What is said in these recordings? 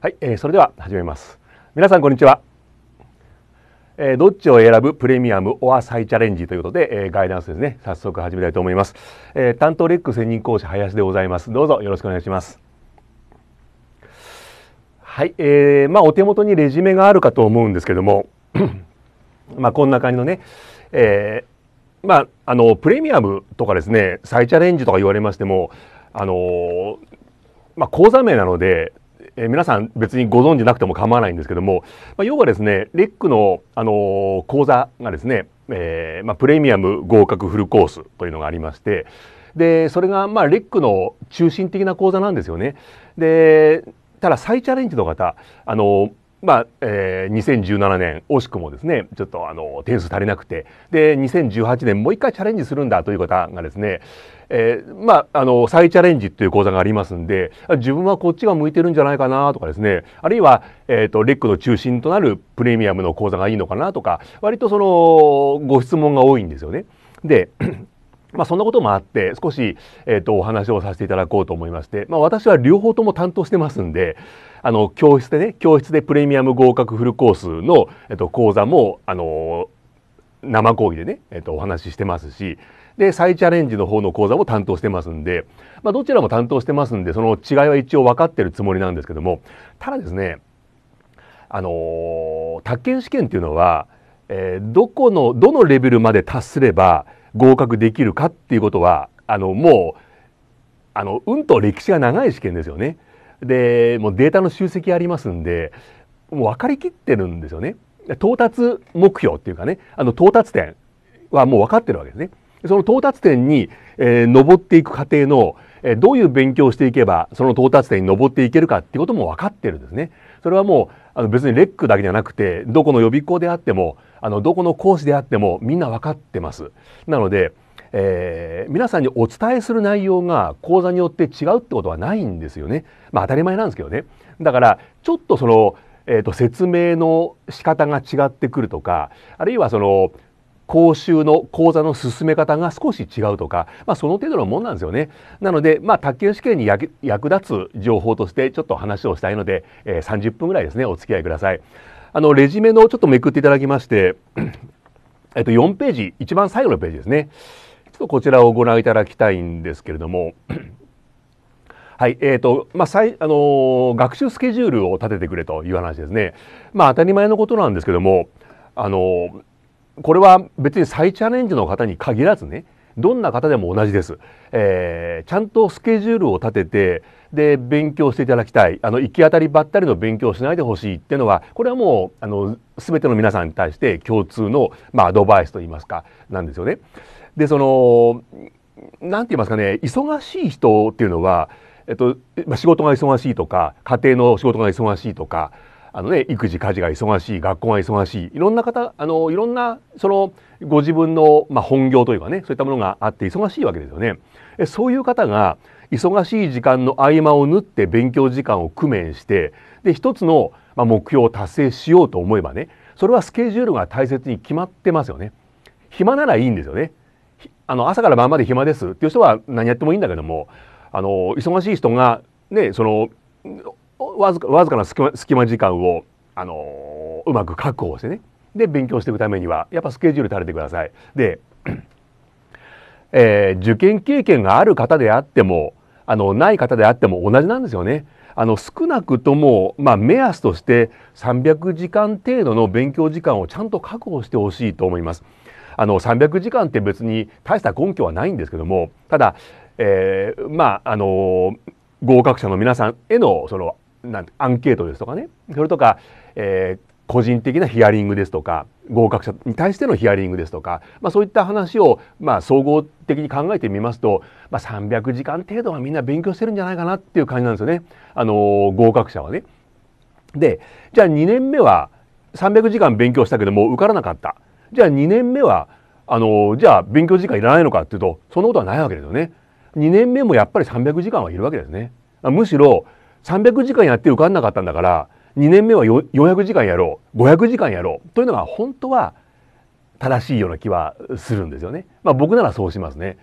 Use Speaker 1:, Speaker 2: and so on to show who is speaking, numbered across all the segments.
Speaker 1: はい、えー、それでは始めます皆さんこんにちは、えー、どっちを選ぶプレミアムオアサイチャレンジということで、えー、ガイダンスですね早速始めたいと思います、えー、担当レック専任講師林でございますどうぞよろしくお願いしますはい、えー、まあお手元にレジュメがあるかと思うんですけども まあこんな感じのね、えー、まああのプレミアムとかですね再チャレンジとか言われましてもあのー、まあ、講座名なのでえー、皆さん別にご存知なくても構わないんですけども、まあ、要はですね、レックの、あのー、講座がですね、えー、まあ、プレミアム合格フルコースというのがありまして、で、それが、まあ、レックの中心的な講座なんですよね。で、ただ再チャレンジの方、あのーまあえー、2017年惜しくもですねちょっとあの点数足りなくてで2018年もう一回チャレンジするんだという方がですね、えー、まああの再チャレンジという講座がありますんで自分はこっちが向いてるんじゃないかなとかですねあるいは、えーとレックの中心となるプレミアムの講座がいいのかなとか割とそのご質問が多いんですよね。でまあ、そんなこともあって少し、えーと、お話をさせていただこうと思いまして、まあ、私は両方とも担当してますんであの教室でね教室でプレミアム合格フルコースの、えーと、講座もあの生講義でね、えーと、お話ししてますしで再チャレンジの方の講座も担当してますんで、まあ、どちらも担当してますんでその違いは一応分かってるつもりなんですけどもただですねあの宅建試験っていうのは、えー、どこのどのレベルまで達すれば合格できるかっていうことはあのもうあのうんと歴史が長い試験ですよね。でもうデータの集積ありますんでもう分かりきってるんですよね。到達目標っていうかねあの到達点はもう分かってるわけですね。その到達点に、えー、登っていく過程の、えー、どういう勉強をしていけばその到達点に登っていけるかっていうことも分かってるんですね。それはもうあの別にレックだけじゃなくてどこの予備校であってもあのどこの講師であってもみんな分かってます。なので、えー、皆さんにお伝えする内容が講座によって違うってことはないんですよね。まあ、当たり前なんですけどね。だからちょっとその、えーと、説明の仕方が違ってくるとかあるいはその講習の講座の進め方が少し違うとか、まあ、その程度のもんなんですよね。なので、まあ、卓球試験に役立つ情報としてちょっと話をしたいので、えー、30分ぐらいですねお付き合いください。あの、レジュメのちょっとめくっていただきまして、えっと、4ページ、一番最後のページですね。ちょっとこちらをご覧いただきたいんですけれども、はい、えっ、ー、と、まあ、あのー、学習スケジュールを立ててくれという話ですね。まあ、当たり前のことなんですけども、あのー、これは別に再チャレンジの方に限らずね、どんな方でも同じです。えー、ちゃんとスケジュールを立てて、で、勉強していただきたい。あの、行き当たりばったりの勉強をしないでほしいっていうのは、これはもう、あの、全ての皆さんに対して共通の、まあ、アドバイスといいますか、なんですよね。で、その、なんて言いますかね、忙しい人っていうのは、えっと、ま仕事が忙しいとか、家庭の仕事が忙しいとか、あのね、育児、家事が忙しい、学校が忙しい、いろんな方、あの、いろんな、その、ご自分の、まあ、本業というかね、そういったものがあって忙しいわけですよね。えそういう方が、忙しい時間の合間を縫って勉強時間を工面して、で、一つの、まあ、目標を達成しようと思えばね、それはスケジュールが大切に決まってますよね。暇ならいいんですよね。あの、朝から晩まで暇ですっていう人は何やってもいいんだけども、あの、忙しい人が、ね、その、わずかわずかな隙間隙間時間を、あのー、うまく確保してねで勉強していくためにはやっぱスケジュール垂れてください。で、えー、受験経験がある方であってもあのない方であっても同じなんですよね。あの少なくとも、まあ、目安として300時間程度の勉強時間をちゃんと確保してほしいと思います。あの300時間って別に大した根拠はないんですけどもただ、えー、まああのー、合格者の皆さんへのそのなんてアンケートですとかねそれとか、えー、個人的なヒアリングですとか合格者に対してのヒアリングですとか、まあ、そういった話を、まあ、総合的に考えてみますと、まあ、300時間程度はみんな勉強してるんじゃないかなっていう感じなんですよね、あのー、合格者はね。でじゃあ2年目は300時間勉強したけども受からなかったじゃあ2年目はあのじゃあ勉強時間いらないのかっていうとそんなことはないわけですよね。2年目もやっぱり300時間はいるわけですね。むしろ300時間やって受かんなかったんだから2年目は400時間やろう500時間やろうというのが本当は正しいような気はするんですよね。まあ、僕ならそうしますね。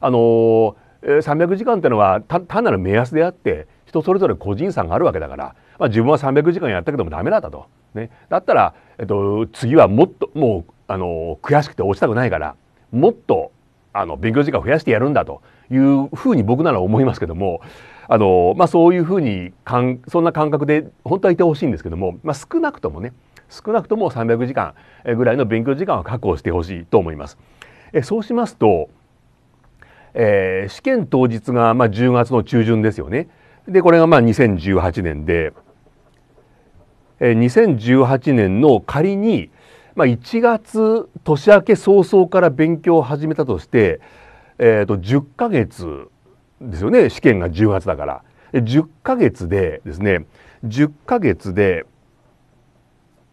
Speaker 1: あのー、300時間ってのは単なる目安であって人それぞれ個人差があるわけだから、まあ、自分は300時間やったけどもダメだったと。ね、だったら、えっと、次はもっともう、あのー、悔しくて落ちたくないからもっとあの勉強時間増やしてやるんだというふうに僕なら思いますけどもあの、まあ、そういうふうにかんそんな感覚で本当はいてほしいんですけども、まあ、少なくともね少なくとも300時間ぐらいの勉強時間は確保してほしいと思います。えそうしますと、えー、試験当日がまあ10月の中旬ですよね。でこれがまあ2018年で、えー、2018年の仮に、まあ、1月年明け早々から勉強を始めたとして、えー、と10ヶ月ですよね試験が10月だから。10ヶ月でですね10ヶ月で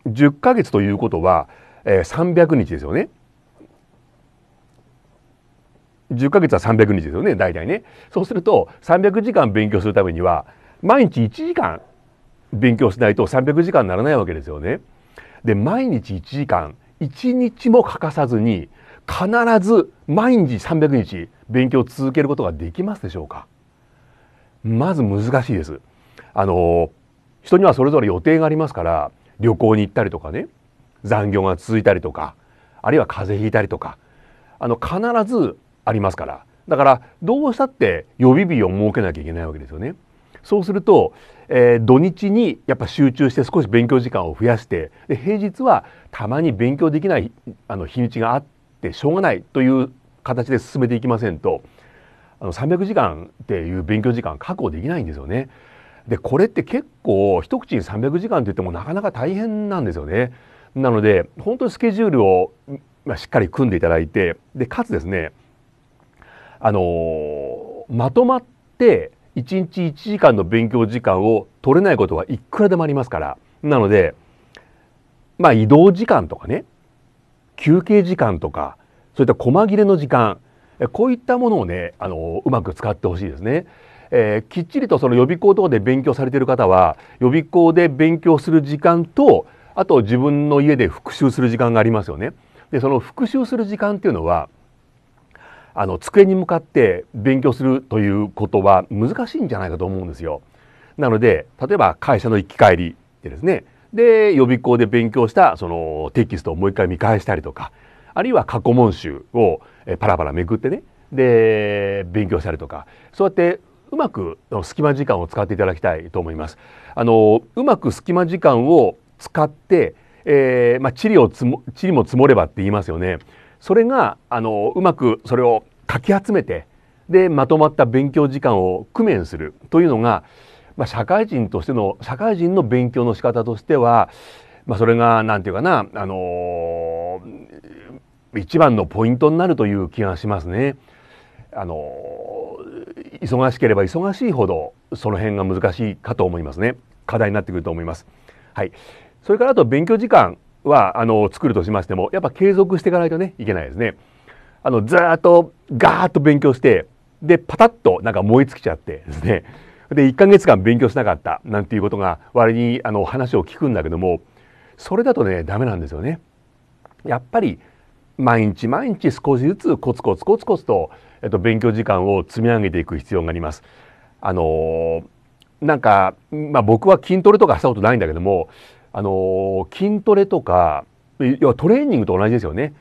Speaker 1: 10ヶ月ということは、えー、300日ですよね。10ヶ月は300日ですよね大体ね。そうすると300時間勉強するためには毎日1時間勉強しないと300時間にならないわけですよね。で毎日1時間1日も欠かさずに必ず毎日300日勉強を続けることができますでしょうかまず難しいです。あの人にはそれぞれ予定がありますから旅行に行ったりとかね残業が続いたりとかあるいは風邪ひいたりとかあの必ずありますからだからどうしたって予備日を設けなきゃいけないわけですよね。そうすると、えー、土日にやっぱ集中して少し勉強時間を増やしてで平日はたまに勉強できないあの日にちがあってってしょうがないという形で進めていきませんとあの300時間っていう勉強時間確保できないんですよね。でこれって結構一口に300時間といってもなかなか大変なんですよね。なので本当にスケジュールを、まあ、しっかり組んでいただいてでかつですねあのまとまって1日1時間の勉強時間を取れないことはいくらでもありますからなのでまあ移動時間とかね休憩時間とかそういった細切れの時間こういったものをねあのうまく使ってほしいですね。えー、きっちりとその予備校とかで勉強されている方は予備校で勉強する時間とあと自分の家で復習する時間がありますよね。でその復習する時間っていうのはあの机に向かって勉強するということは難しいんじゃないかと思うんですよ。なので例えば会社の行き帰りでですねで予備校で勉強したそのテキストをもう一回見返したりとかあるいは過去問集をパラパラめくってねで勉強したりとかそうやってうまく隙間時間を使っていただきたいと思います。あのうまく隙間時間を使って、えーまあ、地理をつも地理も積もればって言いますよね。それがあのうまくそれをかき集めてでまとまった勉強時間を工面するというのがまあ、社会人としての社会人の勉強の仕方としては、まあ、それが何て言うかな、あのー、一番のポイントになるという気がしますね。あのー、忙しければ忙しいほどその辺が難しいかと思いますね課題になってくると思います。はい、それからあと勉強時間はあの作るとしましてもやっぱ継続していかないとねいけないですね。あのずっとガーッと勉強してでパタッとなんか燃え尽きちゃってですねで、1ヶ月間勉強しなかったなんていうことが割にあの話を聞くんだけども、それだとね、ダメなんですよね。やっぱり毎日毎日少しずつコツコツコツコツと、えっと、勉強時間を積み上げていく必要があります。あのなんか、まあ、僕は筋トレとかしたことないんだけども、あの筋トレとか要はトレーニングと同じですよね。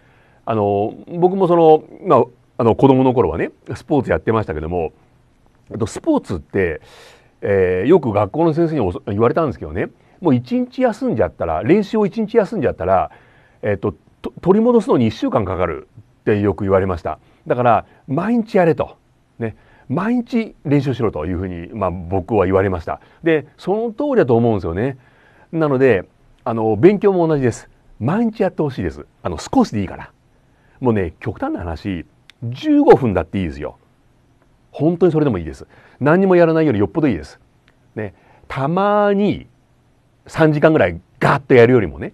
Speaker 1: あの僕もその、まあ、あの子供の頃はねスポーツやってましたけどもスポーツって、えー、よく学校の先生に言われたんですけどねもう1日休んじゃったら練習を1日休んじゃったら、えーと、と取り戻すのに1週間かかるってよく言われましただから毎日やれと、ね、毎日練習しろというふうに、まあ、僕は言われましたでその通りだと思うんですよねなのであの勉強も同じです毎日やってほしいですあの少しでいいからもうね極端な話15分だっていいですよ本当にそれでもいいです。何もやらないよりよっぽどいいです。ね、たまに3時間ぐらいガッとやるよりもね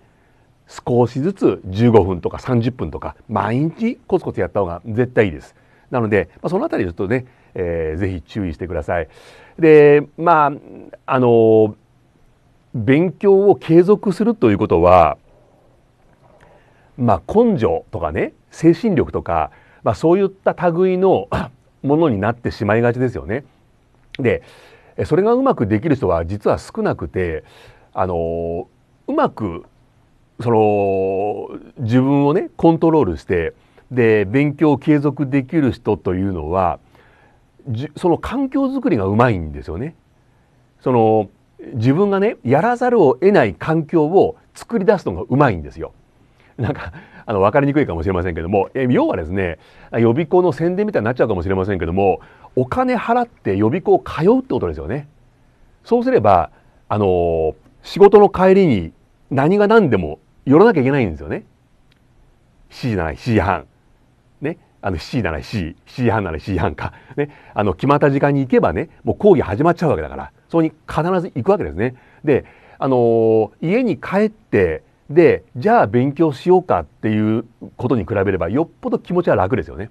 Speaker 1: 少しずつ15分とか30分とか毎日コツコツやった方が絶対いいです。なので、まあ、その辺りちょっとね、えー、ぜひ注意してください。でまああの勉強を継続するということは、まあ、根性とかね精神力とか、まあ、そういった類のものになってしまいがちですよね。でそれがうまくできる人は実は少なくてあのうまくその自分をねコントロールしてで勉強を継続できる人というのはその環境づくりがうまいんですよね。その自分がねやらざるを得ない環境を作り出すのがうまいんですよ。なんかあの分かりにくいかもしれませんけども、え要はですね予備校の宣伝みたいになっちゃうかもしれませんけどもお金払って予備校通うってことですよね。そうすればあの仕事の帰りに何が何でも寄らなきゃいけないんですよね。7時なら7時半。ね。あの7時なら7時、7時半なら7時半か。ね。あの決まった時間に行けばね、もう講義始まっちゃうわけだから、そこに必ず行くわけですね。で、あのー、家に帰ってでじゃあ勉強しようかっていうことに比べればよっぽど気持ちは楽ですよね。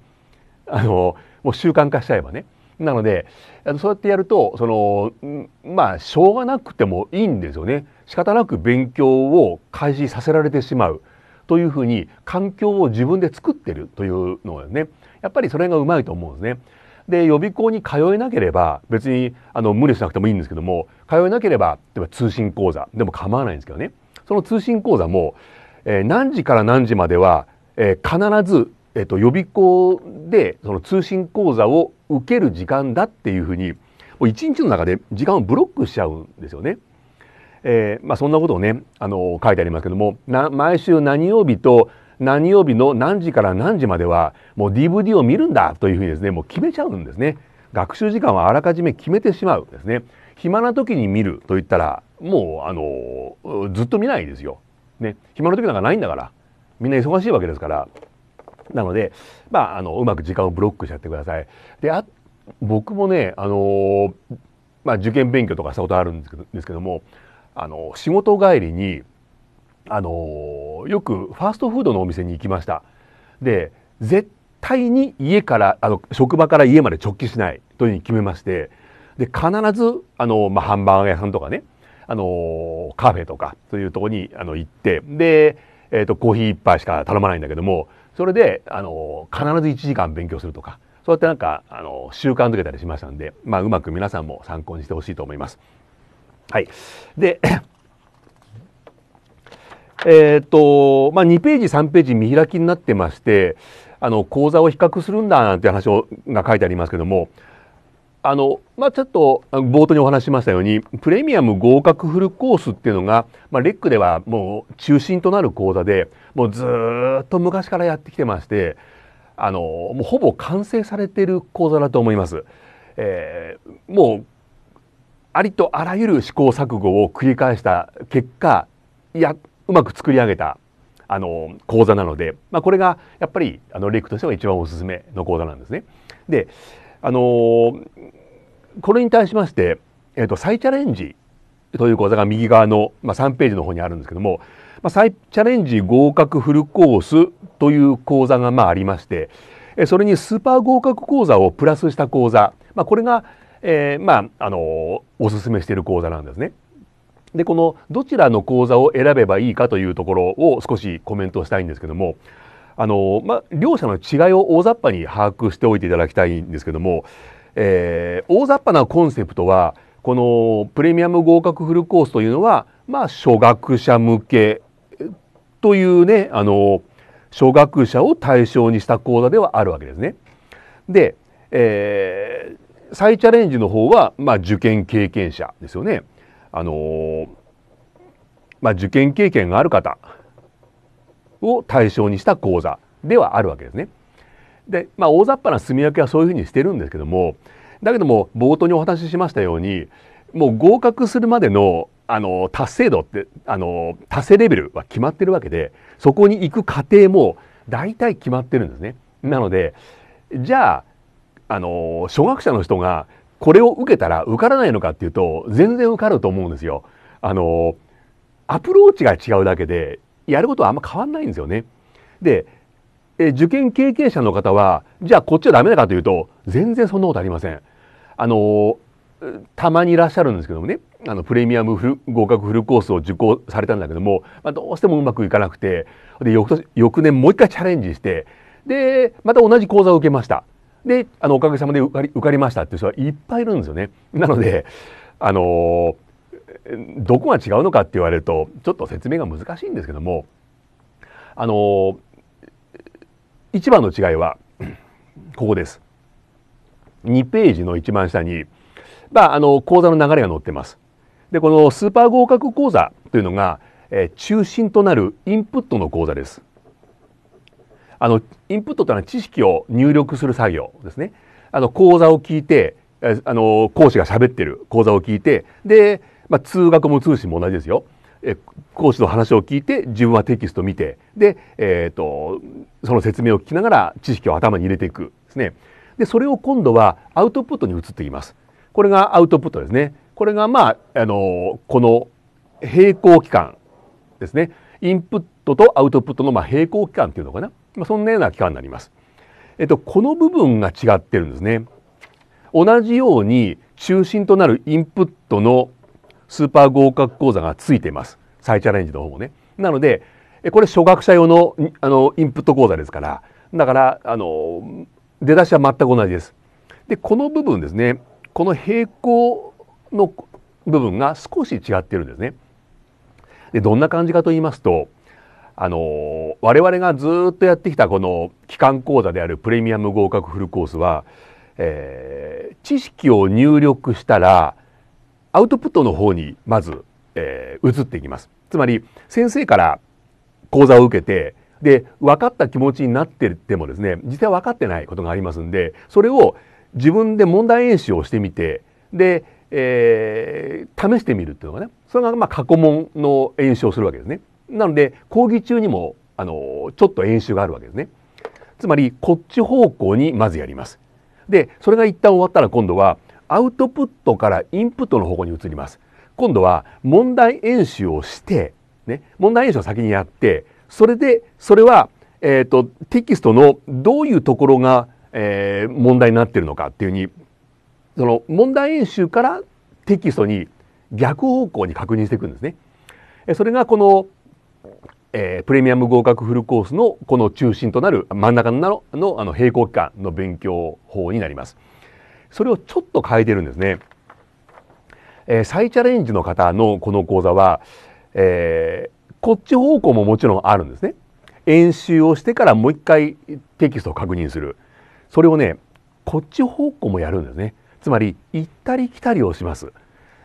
Speaker 1: あのもう習慣化しちゃえばね。なのであのそうやってやるとそのまあしょうがなくてもいいんですよね。仕方なく勉強を開始させられてしまうというふうに環境を自分で作ってるというのはねやっぱりそれがうまいと思うんですね。で予備校に通えなければ別にあの無理しなくてもいいんですけども通えなければ例えば通信講座でも構わないんですけどねその通信講座も、えー、何時から何時までは、えー、必ず、えーと、予備校でその通信講座を受ける時間だっていうふうに一日の中で時間をブロックしちゃうんですよね。えーまあ、そんなことをねあの書いてありますけどもな毎週何曜日と何曜日の何時から何時まではもう DVD を見るんだというふうにですねもう決めちゃうんですね。学習時間はあらかじめ決めてしまうんですね。暇な時に見ると言ったらもう、あの、ずっと見ないですよ。ね。暇の時なんかないんだから。みんな忙しいわけですから。なので、まあ、あの、うまく時間をブロックしちゃってください。で、あ、僕もね、あの、まあ、受験勉強とかしたことあるんですけども、あの、仕事帰りに、あの、よくファーストフードのお店に行きました。で、絶対に家から、あの、職場から家まで直帰しないというふうに決めまして、で、必ず、あの、まあ、ハンバーガー屋さんとかね、あの、カフェとか、そういうとこに、あの、行って、で、えっ、ー、と、コーヒー一杯しか頼まないんだけども、それで、あの、必ず1時間勉強するとか、そうやってなんか、あの、習慣づけたりしましたんで、まあ、うまく皆さんも参考にしてほしいと思います。はい。で、えっ、ー、と、まあ、2ページ、3ページ見開きになってまして、あの、講座を比較するんだなんて話が書いてありますけども、あの、まあ、ちょっと冒頭にお話しましたように、プレミアム合格フルコースっていうのが、まあ、レックではもう中心となる講座で、もうずっと昔からやってきてまして、あの、もうほぼ完成されている講座だと思います。えー、もう、ありとあらゆる試行錯誤を繰り返した結果、いや、うまく作り上げたあの講座なので、まあ、これがやっぱりあのレックとしては一番おすすめの講座なんですね。で、あのー、これに対しまして、えーと、再チャレンジという講座が右側の、まあ、3ページの方にあるんですけども、まあ、再チャレンジ合格フルコースという講座がまあありまして、それにスーパー合格講座をプラスした講座、まあ、これが、えー、まあ、あのー、おすすめしている講座なんですね。でこのどちらの講座を選べばいいかというところを少しコメントしたいんですけどもあの、ま両者の違いを大雑把に把握しておいていただきたいんですけども、えー、大雑把なコンセプトはこのプレミアム合格フルコースというのは、まあ、初学者向けというねあの初学者を対象にした講座ではあるわけですね。で、えー、再チャレンジの方は、まあ、受験経験者ですよね。あのまあ、受験経験がある方を対象にした講座ではあるわけですね。で、まあ、大雑把な住み分けはそういうふうにしてるんですけどもだけども冒頭にお話ししましたようにもう合格するまでのあの達成度ってあの達成レベルは決まってるわけでそこに行く過程も大体決まってるんですね。なのでじゃああの初学者の人がこれを受けたら受からないのかっていうと全然受かると思うんですよ。あのアプローチが違うだけでやることはあんま変わんないんですよね。で、え受験経験者の方はじゃあこっちはダメだかというと全然そんなことありません。あのたまにいらっしゃるんですけどもねあのプレミアム合格フルコースを受講されたんだけども、まあ、どうしてもうまくいかなくてで翌年翌年もう一回チャレンジしてでまた同じ講座を受けましたであのおかげさまで受かり受かりましたっていう人はいっぱいいるんですよね。なのであのーどこが違うのかって言われるとちょっと説明が難しいんですけどもあの一番の違いは ここです。2ページの一番下に、まあ、あの講座の流れが載ってます。でこのスーパー合格講座というのが、えー、中心となるインプットの講座です。あのインプットというのは知識を入力する作業ですね。あの講座を聞いてえあの講師が喋ってる講座を聞いてでまあ、通学も通信も同じですよ。え講師の話を聞いて自分はテキストを見てで、えーと、その説明を聞きながら知識を頭に入れていくですね。でそれを今度はアウトプットに移っていきます。これがアウトプットですね。これがまああのこの並行期間ですね。インプットとアウトプットのまあ並行期間っていうのかな。まあ、そんなような期間になります。えっと、この部分が違ってるんですね。同じように中心となるインプットのスーパー合格講座がついています。再チャレンジの方もね。なので、これ初学者用のあのインプット講座ですから、だから、あの、出だしは全く同じです。で、この部分ですね、この平行の部分が少し違ってるんですね。で、どんな感じかと言いますと、あの我々がずっとやってきたこの基幹講座であるプレミアム合格フルコースは、えー、知識を入力したらアウトプットの方にまず、えー、移っていきます。つまり先生から講座を受けてで分かった気持ちになっててもですね実際分かってないことがありますんでそれを自分で問題演習をしてみてで、えー、試してみるっていうのがねそれがまあ過去問の演習をするわけですね。なので講義中にもあのちょっと演習があるわけですね。つまりこっち方向にまずやります。でそれが一旦終わったら今度はアウトプットからインプットの方向に移ります。今度は問題演習をして、ね、問題演習を先にやって、それで、それは、えっ、ー、と、テキストのどういうところが、えー、問題になってるのかっていうふうに、その問題演習からテキストに逆方向に確認していくんですね。それがこの、えー、プレミアム合格フルコースのこの中心となる真ん中ののあの平行期間の勉強法になります。それをちょっと変えてるんですね。えー、再チャレンジの方のこの講座は、えー、こっち方向ももちろんあるんですね。演習をしてからもう一回テキストを確認する。それをね、こっち方向もやるんですね。つまり、行ったり来たりをします。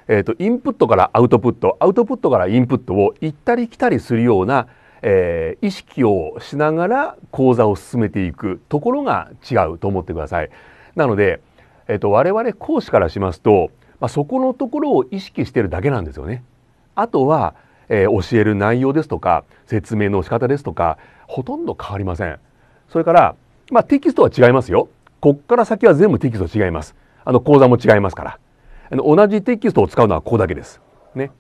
Speaker 1: えっ、ー、と、インプットからアウトプット、アウトプットからインプットを行ったり来たりするような、えー、意識をしながら講座を進めていくところが違うと思ってください。なので、えっと、我々講師からしますと、まあ、そこのところを意識してるだけなんですよね。あとは、えー、教える内容ですとか説明の仕方ですとかほとんど変わりません。それから、まあ、テキストは違いますよ。こっから先は全部テキスト違います。あの講座も違いますから。あの同じテキストを使うのはここだけです。ね。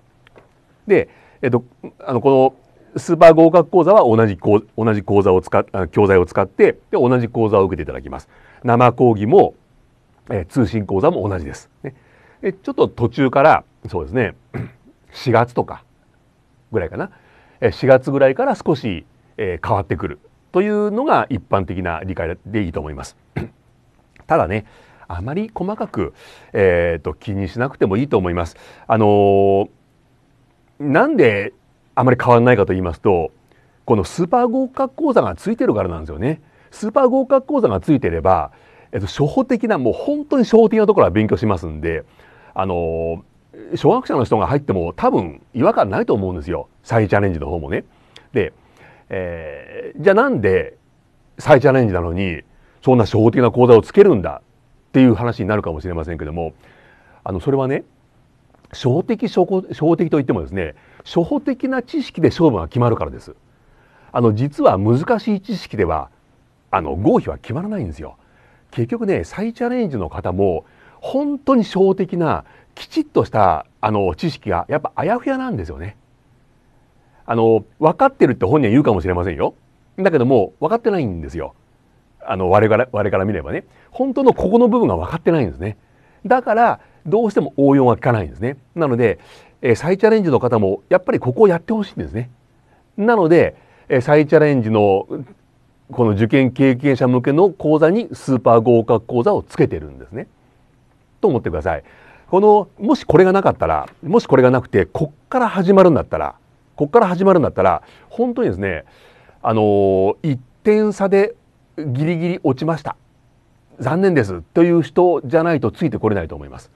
Speaker 1: で、えっと、あのこのスーパー合格講座は同じ同じ講座を使教材を使ってで同じ講座を受けていただきます。生講義もえー、通信講座も同じです。ね、えちょっと途中からそうですね4 月とかぐらいかな、えー、4月ぐらいから少し、えー、変わってくるというのが一般的な理解でいいと思います。ただねあまり細かく、えーと、と気にしなくてもいいと思います。あのー、なんであまり変わらないかと言いますとこのスーパー合格講座がついてるからなんですよね。スーパー合格講座がついてればえっと、初歩的なもう本当に初歩的なところは勉強しますんであの小学者の人が入っても多分違和感ないと思うんですよ再チャレンジの方もね。で、えー、じゃあなんで再チャレンジなのにそんな初歩的な講座をつけるんだっていう話になるかもしれませんけどもあのそれはね初歩的初歩初歩的といってもですね初歩的な知識で勝負が決まるからです。あの実は難しい知識ではあの合否は決まらないんですよ。結局ね再チャレンジの方も本当に小的なきちっとしたあの知識がやっぱあやふやなんですよね。あの分かってるって本人は言うかもしれませんよ。だけども分かってないんですよ。あの我から我から見ればね本当のここの部分が分かってないんですね。だからどうしても応用が効かないんですね。なので、えー、再チャレンジの方もやっぱりここをやってほしいんですね。なので、えー、再チャレンジのこの受験経験者向けの講座にスーパー合格講座をつけてるんですね。と思ってください。この、もしこれがなかったら、もしこれがなくて、こっから始まるんだったら、こっから始まるんだったら、本当にですね、あのー、1点差でギリギリ落ちました。残念ですという人じゃないとついてこれないと思います。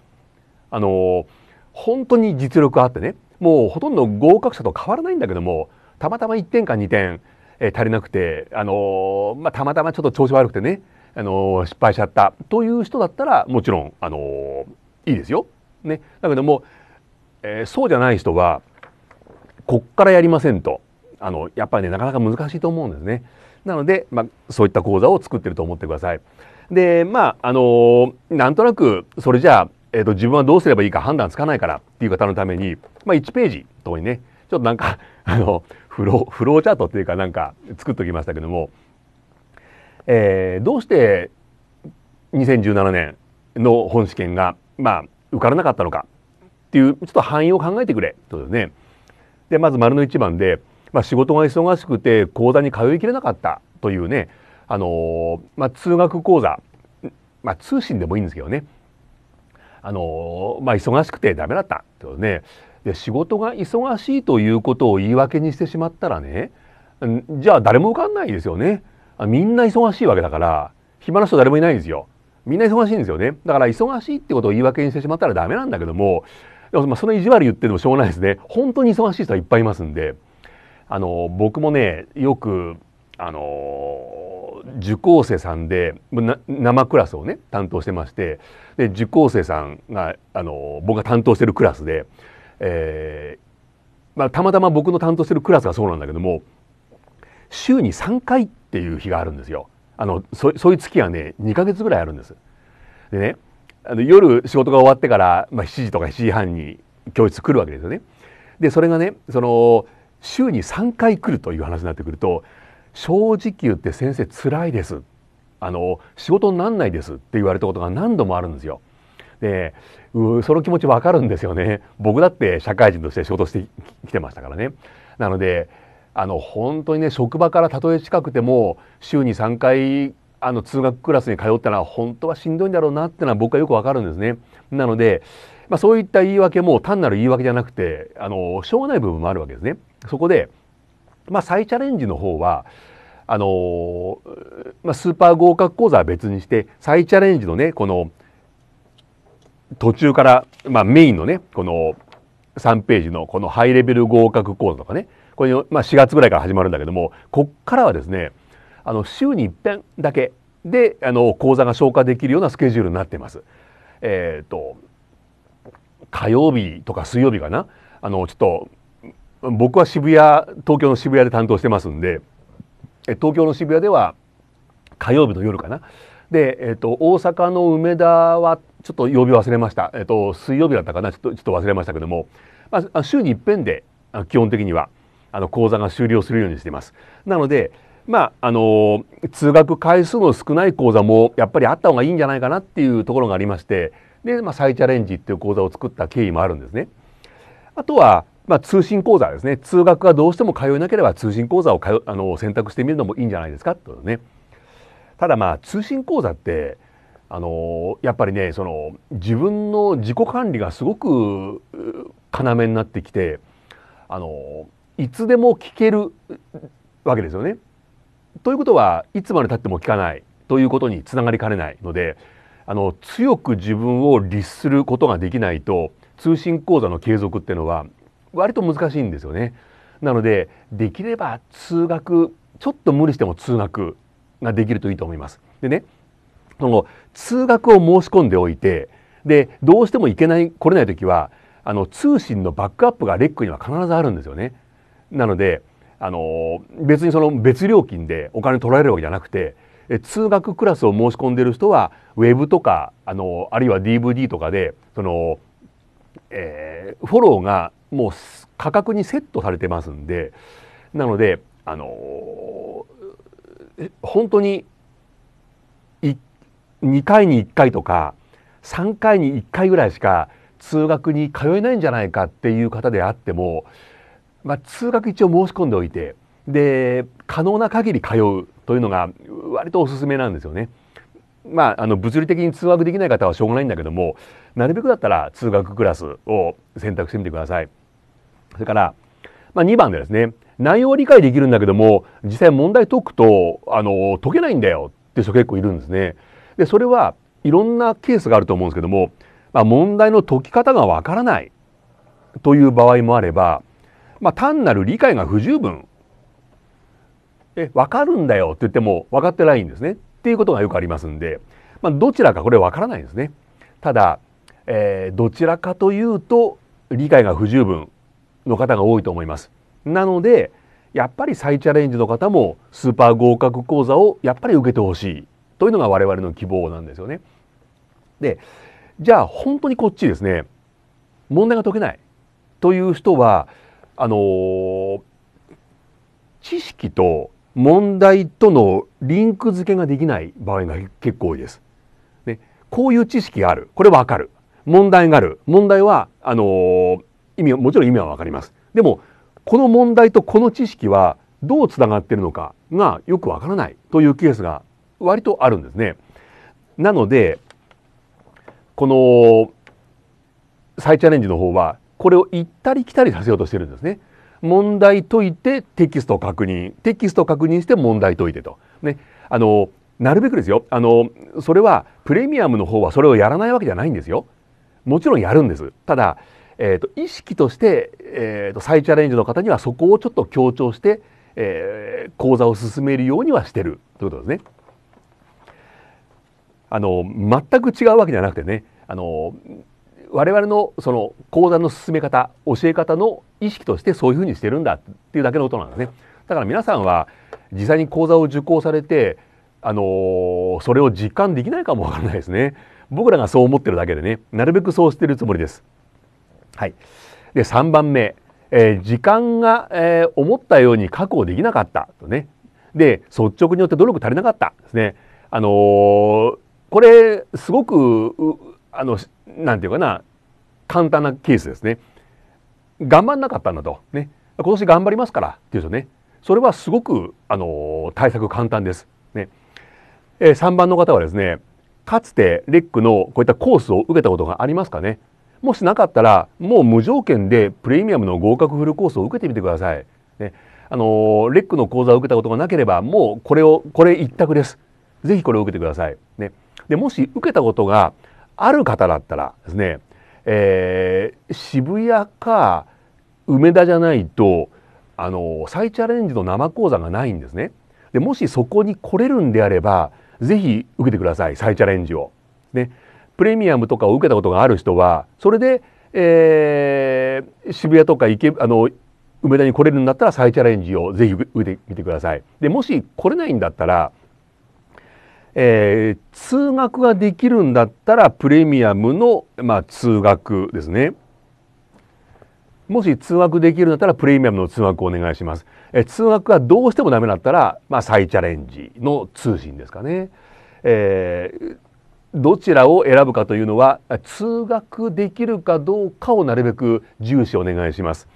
Speaker 1: あの本当に実力あってね、もうほとんど合格者と変わらないんだけども、たまたま1点か2点、え足りなくて、あのまあ、たまたまちょっと調子悪くてね、あの失敗しちゃったという人だったらもちろん、あのいいですよ。ね、だけども、えー、そうじゃない人はこっからやりませんとあのやっぱりねなかなか難しいと思うんですね。なので、まあ、そういった講座を作ってると思ってください。でまああのー、なんとなくそれじゃあ、えーと、自分はどうすればいいか判断つかないからっていう方のために、まあ、1ページとかにねちょっとなんかあのフロー、フローチャートっていうかなんか作っときましたけども、えー、どうして2017年の本試験が、まあ、受からなかったのかっていう、ちょっと範囲を考えてくれ、とですね。で、まず丸の一番で、まあ、仕事が忙しくて講座に通いきれなかったというね、あのー、まあ、通学講座、まあ、通信でもいいんですけどね、あのー、まあ、忙しくてダメだったってことね。で仕事が忙しいということを言い訳にしてしまったらねじゃあ誰も受かんないですよねみんな忙しいわけだから暇な人誰もいないんですよみんな忙しいんですよねだから忙しいってことを言い訳にしてしまったらダメなんだけどもでもまあその意地悪言ってもしょうがないですね本当に忙しい人はいっぱいいますんであの僕もねよくあの受講生さんで生クラスをね担当してましてで受講生さんがあの僕が担当してるクラスでえー、まあ、たまたま僕の担当してるクラスがそうなんだけども週に3回っていう日があるんですよ。あのそそういう月がね2ヶ月ぐらいあるんです。でねあの夜仕事が終わってから、まあ、7時とか7時半に教室来るわけですよね。でそれがねその週に3回来るという話になってくると「正直言って先生つらいです」あの「仕事になんないです」って言われたことが何度もあるんですよ。でうその気持ちわかるんですよね僕だって社会人として仕事してきてましたからねなのであの本当にね職場からたとえ近くても週に3回あの通学クラスに通ったら本当はしんどいんだろうなってのは僕はよくわかるんですね。なので、まあ、そういった言い訳も単なる言い訳じゃなくてあのしょうがない部分もあるわけですね。そこで、まあ、再チャレンジの方はあのまあ、スーパー合格講座は別にして再チャレンジのねこの途中から、まあ、メインのねこの3ページのこのハイレベル合格講座とかねこれ、まあ、4月ぐらいから始まるんだけどもこっからはですねあの週に一遍だけであの講座が消化できるようなスケジュールになってます。えっ、ー、と火曜日とか水曜日かなあのちょっと僕は渋谷東京の渋谷で担当してますんで東京の渋谷では火曜日の夜かなで、えーと、大阪の梅田はちょっと曜日忘れました、えーと、水曜日だったかなちょっとちょっと忘れましたけども、まあ、週に一遍で基本的にはあの講座が終了するようにしています。なのでまああの通学回数の少ない講座もやっぱりあった方がいいんじゃないかなっていうところがありましてで、まあ、再チャレンジっていう講座を作った経緯もあるんですね。あとは、まあ、通信講座ですね通学がどうしても通えなければ通信講座をあの選択してみるのもいいんじゃないですかというね。ただまあ通信講座ってあのやっぱりねその自分の自己管理がすごく要になってきてあのいつでも聞けるわけですよね。ということはいつまでたっても聞かないということにつながりかねないのであの強く自分を律することができないと通信講座の継続っていうのは割と難しいんですよね。なのでできれば通学ちょっと無理しても通学ができるといいと思います。でね、その通学を申し込んでおいて、で、どうしても行けない、来れない時は、あの通信のバックアップがレックには必ずあるんですよね。なので、あの別にその別料金でお金取られるわけじゃなくて、通学クラスを申し込んでる人はウェブとかあのあるいは DVD とかでその、えー、フォローがもう価格にセットされてますんでなのであの本当に2回に1回とか3回に1回ぐらいしか通学に通えないんじゃないかっていう方であっても、まあ、通学一応申し込んでおいてで可能な限り通うというのが割とおすめなんですよね。まあ、あの物理的に通学できない方はしょうがないんだけどもなるべくだったら通学クラスを選択してみてください。それから、まあ、2番でですね内容は理解できるんだけども実際問題解くとあの解けないんだよって人結構いるんですね。でそれはいろんなケースがあると思うんですけども、まあ、問題の解き方がわからないという場合もあれば、まあ、単なる理解が不十分え分かるんだよって言っても分かってないんですねっていうことがよくありますんで、まあ、どちらかこれわからないんですね。ただ、えー、どちらかというと理解が不十分の方が多いと思います。なのでやっぱり再チャレンジの方もスーパー合格講座をやっぱり受けてほしいというのが我々の希望なんですよね。でじゃあ本当にこっちですね問題が解けないという人はあのー、知識と問題とのリンク付けができない場合が結構多いです。ね、こういう知識があるこれわかる問題がある問題はあのー、意味もちろん意味は分かります。でもこの問題とこの知識はどうつながってるのかがよくわからないというケースが割とあるんですね。なのでこの再チャレンジの方はこれを行ったり来たりさせようとしてるんですね。問題解いてテキストを確認テキストを確認して問題解いてと。ね、あのなるべくですよあのそれはプレミアムの方はそれをやらないわけじゃないんですよ。もちろんやるんです。ただえーと、意識として、えーと、と再チャレンジの方にはそこをちょっと強調して、えー、講座を進めるようにはしてるということですね。あの全く違うわけじゃなくてねあの我々のその講座の進め方教え方の意識としてそういうふうにしてるんだっていうだけのことなんですね。だから皆さんは実際に講座を受講されてあのそれを実感できないかもわからないですね。僕らがそう思ってるだけでねなるべくそうしてるつもりです。はい、で3番目、えー、時間が、えー、思ったように確保できなかったとねで率直によって努力足りなかったですね。あのー、これすごくあのなんていうかな簡単なケースですね。頑張んなかったんだと、ね、今年頑張りますからっていうとねそれはすごく、あの対策簡単です。ねえー、3番の方はですねかつてレックのこういったコースを受けたことがありますかねもしなかったらもう無条件でプレミアムの合格フルコースを受けてみてください。ね、あのレックの講座を受けたことがなければもうこれをこれ一択です。ぜひこれを受けてください。ね、でもし受けたことがある方だったらですね、えー、渋谷か梅田じゃないとあの再チャレンジの生講座がないんですね。でもしそこに来れるんであればぜひ受けてください再チャレンジを。ね、プレミアムとかを受けたことがある人はそれで、えー、渋谷とか池あの梅田に来れるんだったら再チャレンジをぜひ受けてみてください。でもし来れないんだったら、えー、通学ができるんだったらプレミアムの、まあ、通学ですね。もし通学できるんだったらプレミアムの通学をお願いします。え通学がどうしてもダメだったら、まあ、再チャレンジの通信ですかね。えーどちらを選ぶかというのは通学できるかどうかをなるべく重視お願いします。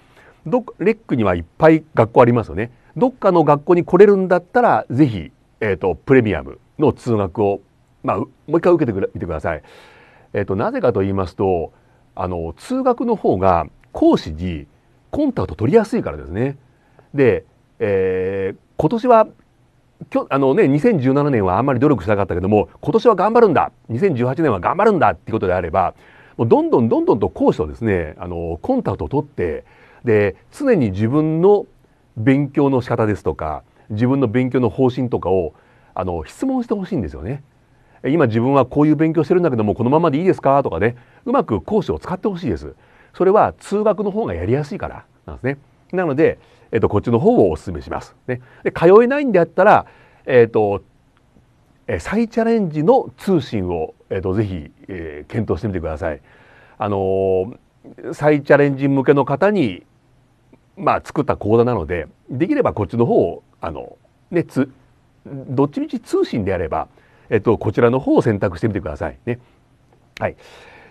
Speaker 1: どレックにはいっぱい学校ありますよね。どっかの学校に来れるんだったらぜひ、えーと、プレミアムの通学を、まあ、もう一回受けてみてください。えーとなぜかと言いますとあの通学の方が講師にコンタクト取りやすいからですね。で、えー、今年はきょあのね、2017年はあんまり努力しなかったけども今年は頑張るんだ2018年は頑張るんだっていうことであればもうどんどんどんどんと講師とですねあのコンタクトを取ってで常に自分の勉強の仕方ですとか自分の勉強の方針とかをあの質問してほしいんですよね。今自分はこういう勉強してるんだけどもこのままでいいですかとかねうまく講師を使ってほしいです。それは通学の方がやりやすいからなんですね。なのでえっと、こっちの方をお勧めします。ね、で通えないんであったら、えっと、え再チャレンジの通信を、えっと、ぜひ、えー、検討してみてください。あのー、再チャレンジ向けの方に、まあ、作った講座なのでできればこっちの方をあの、ね、つどっちみち通信であれば、えっと、こちらの方を選択してみてくださいね。はい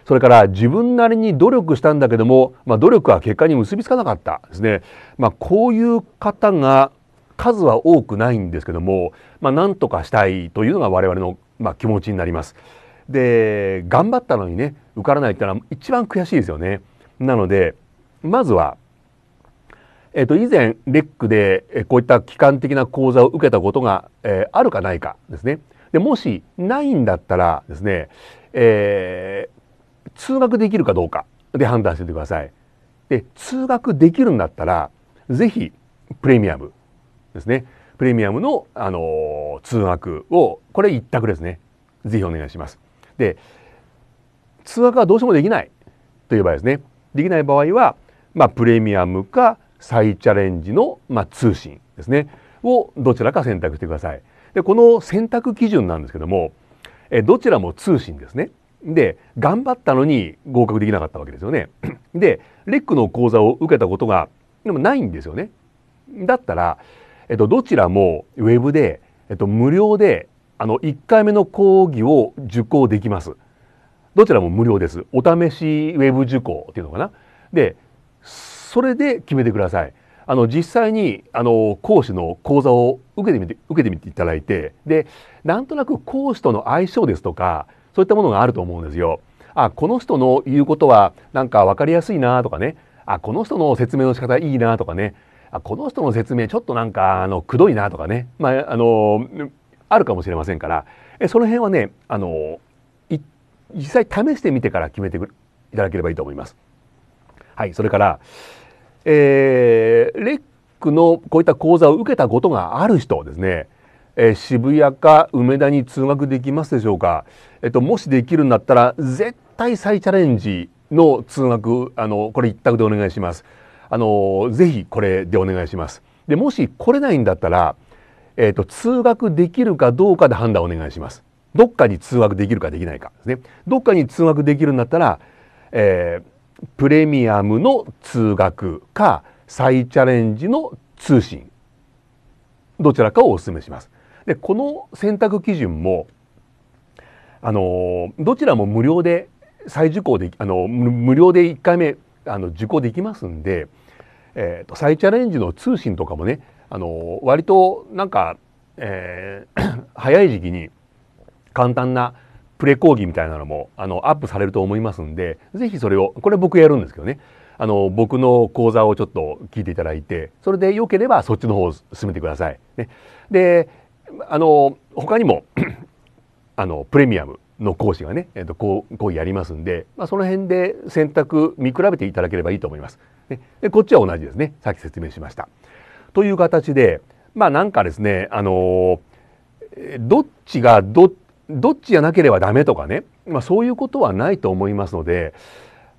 Speaker 1: それから自分なりに努力したんだけども、まあ、努力は結果に結びつかなかったですね、まあ、こういう方が数は多くないんですけども、まあ、何とかしたいというのが我々の、まあ、気持ちになります。で頑張ったのにね受からないってのは一番悔しいですよね。なのでまずは、えっと、以前レックでこういった機関的な講座を受けたことが、えー、あるかないかですね。でもしないんだったらですね、えー、通学できるかどうかで判断しててください。で通学できるんだったら是非プレミアムですねプレミアムの、あのー、通学をこれ一択ですね是非お願いします。で通学はどうしてもできないという場合ですねできない場合は、まあ、プレミアムか再チャレンジの、まあ、通信ですねをどちらか選択してください。でこの選択基準なんですけどもえどちらも通信ですね。で、頑張ったのに合格できなかったわけですよね。で、レックの講座を受けたことが、でもないんですよね。だったら、えっと、どちらもウェブで、えっと、無料で、あの、1回目の講義を受講できます。どちらも無料です。お試しウェブ受講っていうのかな。で、それで決めてください。あの実際にあの講師の講座を受けてみて受けてみていただいてでなんとなく講師との相性ですとかそういったものがあると思うんですよ。あこの人の言うことはなんか分かりやすいなとかねあこの人の説明の仕方いいなとかねあこの人の説明ちょっとなんかあのくどいなとかね、まあ、あのあるかもしれませんからえその辺はねあの実際試してみてから決めていただければいいと思います。はい、それから、えー、レックのこういった講座を受けたことがある人ですねえー、渋谷か梅田に通学できますでしょうか、えっと、もしできるんだったら絶対再チャレンジの通学あのこれ一択でお願いしますあのぜひこれでお願いしますでもし来れないんだったら、えっと、通学できるかどうかで判断お願いしますどっかに通学できるかできないかですねどっかに通学できるんだったら、えー、プレミアムの通学か再チャレンジの通信どちらかをお勧めしますでこの選択基準もあのどちらも無料で再受講であの無料で1回目あの受講できますんで、えーと、と再チャレンジの通信とかもねあの割となんか、えー、早い時期に簡単なプレ講義みたいなのもあのアップされると思いますんで是非それをこれ僕やるんですけどねあの僕の講座をちょっと聞いていただいてそれでよければそっちの方を進めてください。ね、であの他にも あのプレミアムの講師がね、えー、とこう講義やりますんで、まあ、その辺で選択見比べていただければいいと思います。ね、でこっちは同じですねさっき説明しました。という形でまあなんかですねあのどっちがどどっちじゃなければダメとかね、まあ、そういうことはないと思いますので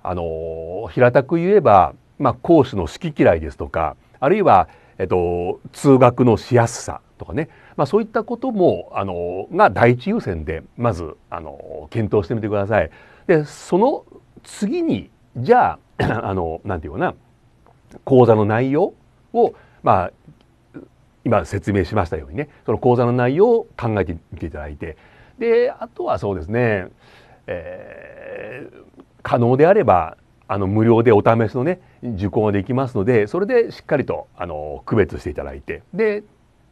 Speaker 1: あの平たく言えば、まあ、講師の好き嫌いですとかあるいは、えっと、通学のしやすさとかねまあ、そういったこともあのが第一優先でまずあの検討してみてください。でその次にじゃあ のなんていうかな講座の内容を、まあ、今説明しましたようにねその講座の内容を考えてみていただいてであとはそうですね、えー、可能であればあの無料でお試しのね受講ができますのでそれでしっかりとあの区別していただいてで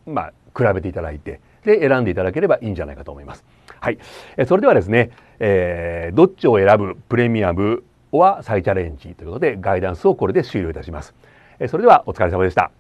Speaker 1: まあ比べていただいて、で、選んでいただければいいんじゃないかと思います。はい。えそれではですね、えー、どっちを選ぶプレミアムは再チャレンジということで、ガイダンスをこれで終了いたします。えそれではお疲れ様でした。